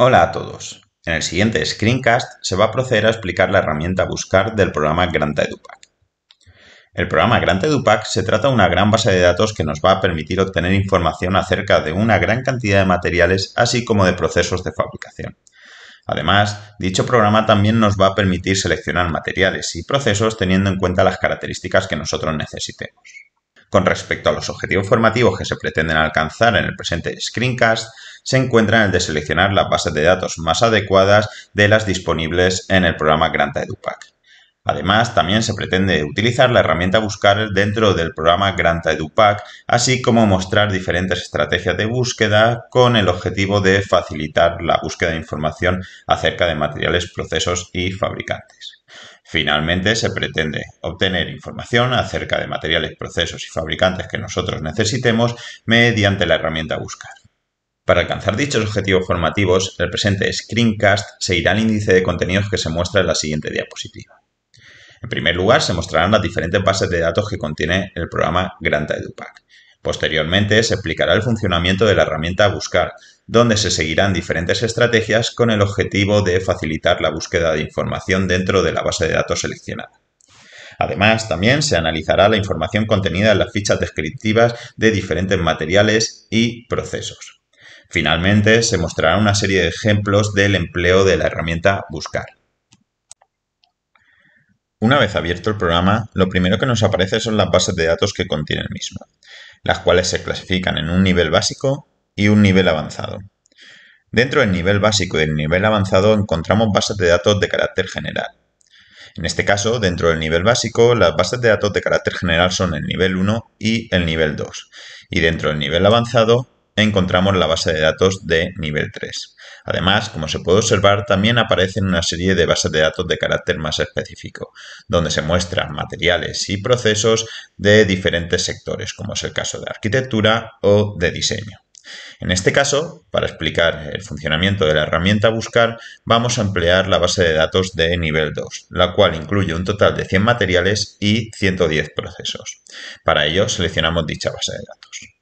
Hola a todos. En el siguiente screencast se va a proceder a explicar la herramienta Buscar del programa GrantEduPack. El programa EduPack se trata de una gran base de datos que nos va a permitir obtener información acerca de una gran cantidad de materiales así como de procesos de fabricación. Además, dicho programa también nos va a permitir seleccionar materiales y procesos teniendo en cuenta las características que nosotros necesitemos. Con respecto a los objetivos formativos que se pretenden alcanzar en el presente screencast, se encuentra en el de seleccionar las bases de datos más adecuadas de las disponibles en el programa Granta EduPack. Además, también se pretende utilizar la herramienta Buscar dentro del programa Granta EduPack, así como mostrar diferentes estrategias de búsqueda con el objetivo de facilitar la búsqueda de información acerca de materiales, procesos y fabricantes. Finalmente, se pretende obtener información acerca de materiales, procesos y fabricantes que nosotros necesitemos mediante la herramienta Buscar. Para alcanzar dichos objetivos formativos, el presente screencast seguirá el índice de contenidos que se muestra en la siguiente diapositiva. En primer lugar, se mostrarán las diferentes bases de datos que contiene el programa Granta EduPack. Posteriormente, se explicará el funcionamiento de la herramienta Buscar, donde se seguirán diferentes estrategias con el objetivo de facilitar la búsqueda de información dentro de la base de datos seleccionada. Además, también se analizará la información contenida en las fichas descriptivas de diferentes materiales y procesos. Finalmente, se mostrará una serie de ejemplos del empleo de la herramienta Buscar. Una vez abierto el programa, lo primero que nos aparece son las bases de datos que contiene el mismo, las cuales se clasifican en un nivel básico y un nivel avanzado. Dentro del nivel básico y del nivel avanzado encontramos bases de datos de carácter general. En este caso, dentro del nivel básico, las bases de datos de carácter general son el nivel 1 y el nivel 2, y dentro del nivel avanzado, encontramos la base de datos de nivel 3. Además, como se puede observar, también aparecen una serie de bases de datos de carácter más específico, donde se muestran materiales y procesos de diferentes sectores, como es el caso de arquitectura o de diseño. En este caso, para explicar el funcionamiento de la herramienta Buscar, vamos a emplear la base de datos de nivel 2, la cual incluye un total de 100 materiales y 110 procesos. Para ello, seleccionamos dicha base de datos.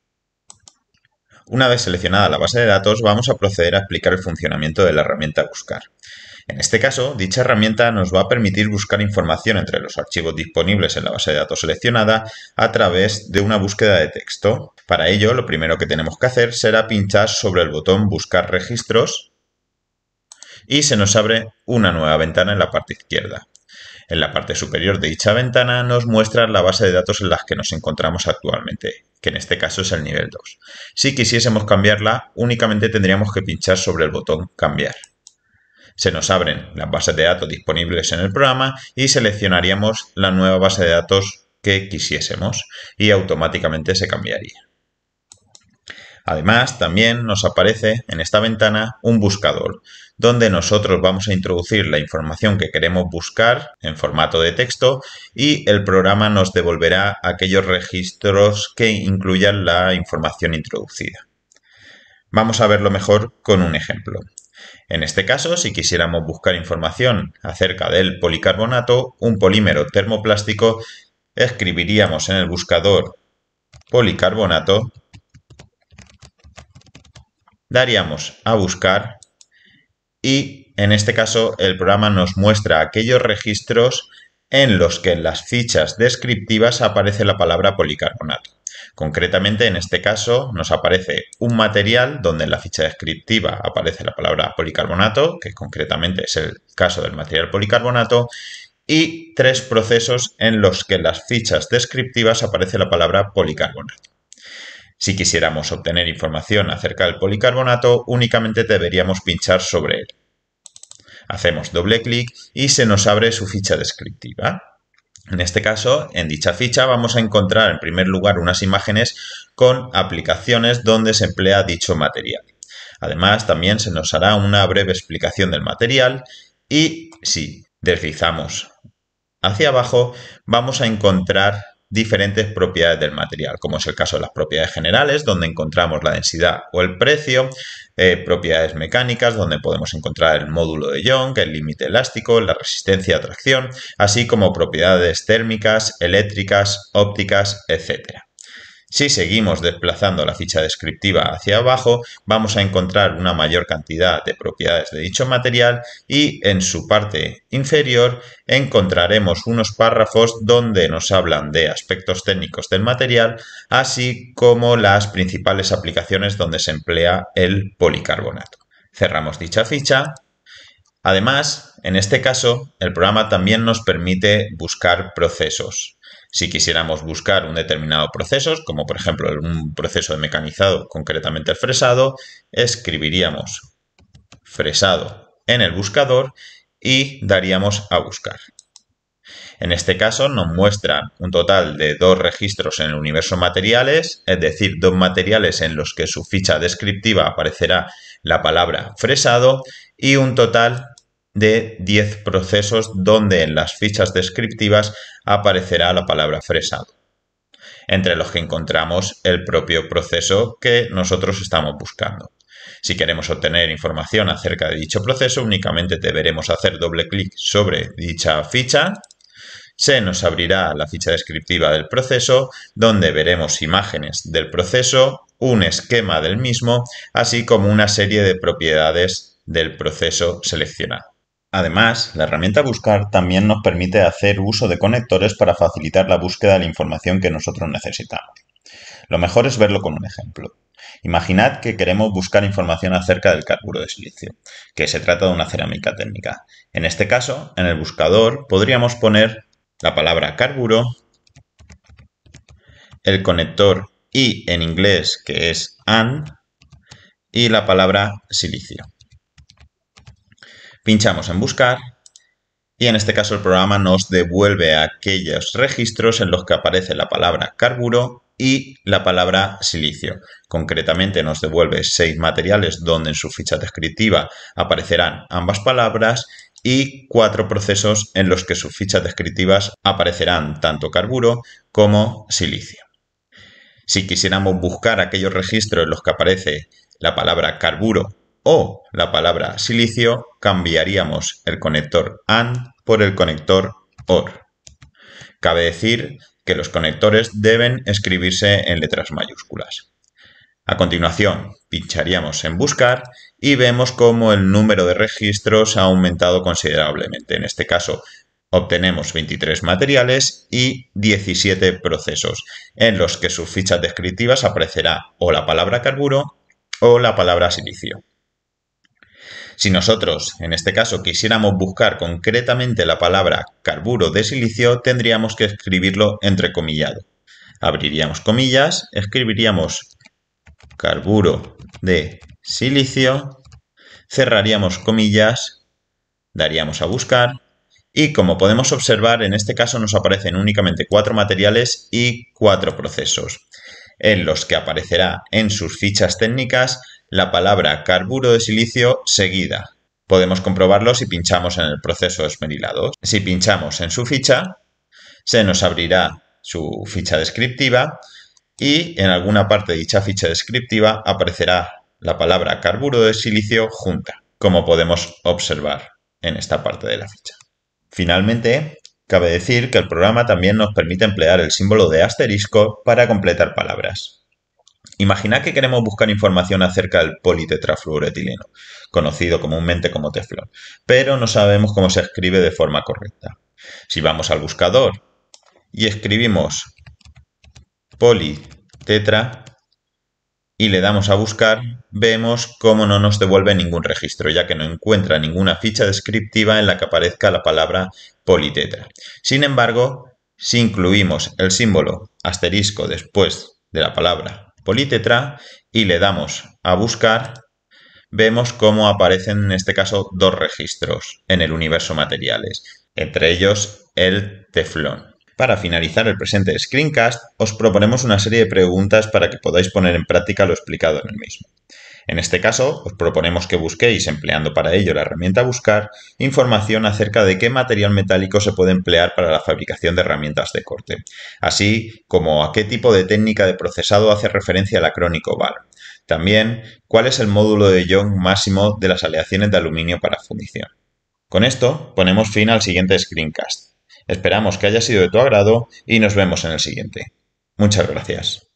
Una vez seleccionada la base de datos, vamos a proceder a explicar el funcionamiento de la herramienta Buscar. En este caso, dicha herramienta nos va a permitir buscar información entre los archivos disponibles en la base de datos seleccionada a través de una búsqueda de texto. Para ello, lo primero que tenemos que hacer será pinchar sobre el botón Buscar registros y se nos abre una nueva ventana en la parte izquierda. En la parte superior de dicha ventana nos muestra la base de datos en las que nos encontramos actualmente, que en este caso es el nivel 2. Si quisiésemos cambiarla, únicamente tendríamos que pinchar sobre el botón Cambiar. Se nos abren las bases de datos disponibles en el programa y seleccionaríamos la nueva base de datos que quisiésemos y automáticamente se cambiaría. Además, también nos aparece en esta ventana un buscador, donde nosotros vamos a introducir la información que queremos buscar en formato de texto y el programa nos devolverá aquellos registros que incluyan la información introducida. Vamos a verlo mejor con un ejemplo. En este caso, si quisiéramos buscar información acerca del policarbonato, un polímero termoplástico, escribiríamos en el buscador policarbonato daríamos a buscar y en este caso el programa nos muestra aquellos registros en los que en las fichas descriptivas aparece la palabra policarbonato. Concretamente, en este caso, nos aparece un material donde en la ficha descriptiva aparece la palabra policarbonato, que concretamente es el caso del material policarbonato, y tres procesos en los que en las fichas descriptivas aparece la palabra policarbonato. Si quisiéramos obtener información acerca del policarbonato, únicamente deberíamos pinchar sobre él. Hacemos doble clic y se nos abre su ficha descriptiva. En este caso, en dicha ficha vamos a encontrar en primer lugar unas imágenes con aplicaciones donde se emplea dicho material. Además, también se nos hará una breve explicación del material y si deslizamos hacia abajo, vamos a encontrar diferentes propiedades del material, como es el caso de las propiedades generales, donde encontramos la densidad o el precio, eh, propiedades mecánicas, donde podemos encontrar el módulo de Young, el límite elástico, la resistencia a tracción, así como propiedades térmicas, eléctricas, ópticas, etcétera. Si seguimos desplazando la ficha descriptiva hacia abajo, vamos a encontrar una mayor cantidad de propiedades de dicho material y en su parte inferior encontraremos unos párrafos donde nos hablan de aspectos técnicos del material, así como las principales aplicaciones donde se emplea el policarbonato. Cerramos dicha ficha. Además, en este caso, el programa también nos permite buscar procesos. Si quisiéramos buscar un determinado proceso, como por ejemplo un proceso de mecanizado, concretamente el fresado, escribiríamos fresado en el buscador y daríamos a buscar. En este caso nos muestra un total de dos registros en el universo materiales, es decir, dos materiales en los que su ficha descriptiva aparecerá la palabra fresado y un total de 10 procesos donde en las fichas descriptivas aparecerá la palabra fresado, entre los que encontramos el propio proceso que nosotros estamos buscando. Si queremos obtener información acerca de dicho proceso, únicamente deberemos hacer doble clic sobre dicha ficha. Se nos abrirá la ficha descriptiva del proceso, donde veremos imágenes del proceso, un esquema del mismo, así como una serie de propiedades del proceso seleccionado. Además, la herramienta Buscar también nos permite hacer uso de conectores para facilitar la búsqueda de la información que nosotros necesitamos. Lo mejor es verlo con un ejemplo. Imaginad que queremos buscar información acerca del carburo de silicio, que se trata de una cerámica técnica. En este caso, en el buscador podríamos poner la palabra carburo, el conector y en inglés que es AND y la palabra silicio. Pinchamos en buscar y en este caso el programa nos devuelve aquellos registros en los que aparece la palabra carburo y la palabra silicio. Concretamente nos devuelve seis materiales donde en su ficha descriptiva aparecerán ambas palabras y cuatro procesos en los que sus fichas descriptivas aparecerán tanto carburo como silicio. Si quisiéramos buscar aquellos registros en los que aparece la palabra carburo o la palabra silicio, cambiaríamos el conector AND por el conector OR. Cabe decir que los conectores deben escribirse en letras mayúsculas. A continuación, pincharíamos en Buscar y vemos cómo el número de registros ha aumentado considerablemente. En este caso, obtenemos 23 materiales y 17 procesos, en los que sus fichas descriptivas aparecerá o la palabra carburo o la palabra silicio. Si nosotros, en este caso, quisiéramos buscar concretamente la palabra carburo de silicio, tendríamos que escribirlo entrecomillado. Abriríamos comillas, escribiríamos carburo de silicio, cerraríamos comillas, daríamos a buscar y como podemos observar en este caso nos aparecen únicamente cuatro materiales y cuatro procesos en los que aparecerá en sus fichas técnicas la palabra carburo de silicio seguida. Podemos comprobarlo si pinchamos en el proceso de esmerilados. Si pinchamos en su ficha, se nos abrirá su ficha descriptiva y en alguna parte de dicha ficha descriptiva aparecerá la palabra carburo de silicio junta, como podemos observar en esta parte de la ficha. Finalmente, cabe decir que el programa también nos permite emplear el símbolo de asterisco para completar palabras. Imaginad que queremos buscar información acerca del politetrafluoretileno, conocido comúnmente como teflón, pero no sabemos cómo se escribe de forma correcta. Si vamos al buscador y escribimos politetra y le damos a buscar, vemos cómo no nos devuelve ningún registro, ya que no encuentra ninguna ficha descriptiva en la que aparezca la palabra politetra. Sin embargo, si incluimos el símbolo asterisco después de la palabra Polítetra y le damos a buscar, vemos cómo aparecen en este caso dos registros en el universo materiales, entre ellos el teflón. Para finalizar el presente screencast, os proponemos una serie de preguntas para que podáis poner en práctica lo explicado en el mismo. En este caso, os proponemos que busquéis, empleando para ello la herramienta Buscar, información acerca de qué material metálico se puede emplear para la fabricación de herramientas de corte, así como a qué tipo de técnica de procesado hace referencia la crónica oval. También, cuál es el módulo de Young máximo de las aleaciones de aluminio para fundición. Con esto, ponemos fin al siguiente screencast. Esperamos que haya sido de tu agrado y nos vemos en el siguiente. Muchas gracias.